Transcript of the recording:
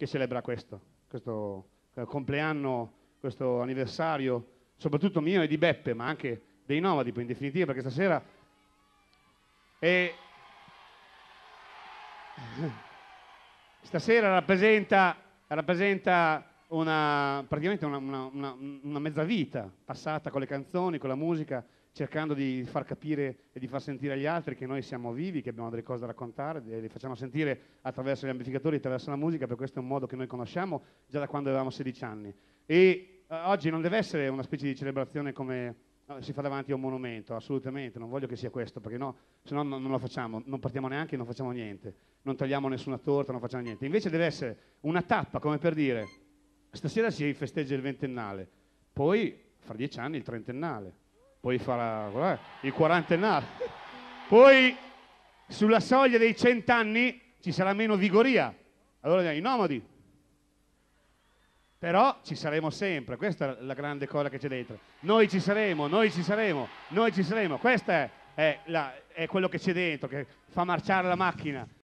che celebra questo, questo eh, compleanno, questo anniversario, soprattutto mio e di Beppe, ma anche dei Nomadi, poi in definitiva, perché stasera è... stasera rappresenta, rappresenta una, praticamente una, una, una mezza vita passata con le canzoni, con la musica, cercando di far capire e di far sentire agli altri che noi siamo vivi, che abbiamo delle cose da raccontare, le facciamo sentire attraverso gli amplificatori, attraverso la musica, per questo è un modo che noi conosciamo già da quando avevamo 16 anni. E eh, oggi non deve essere una specie di celebrazione come eh, si fa davanti a un monumento, assolutamente, non voglio che sia questo, perché no, se no non, non lo facciamo, non partiamo neanche, non facciamo niente, non tagliamo nessuna torta, non facciamo niente. Invece deve essere una tappa, come per dire, stasera si festeggia il ventennale, poi fra dieci anni il trentennale poi farà eh, il quarantennale. Poi sulla soglia dei cent'anni ci sarà meno vigoria, allora andiamo i nomadi. Però ci saremo sempre, questa è la grande cosa che c'è dentro. Noi ci saremo, noi ci saremo, noi ci saremo. Questo è, è, la, è quello che c'è dentro, che fa marciare la macchina,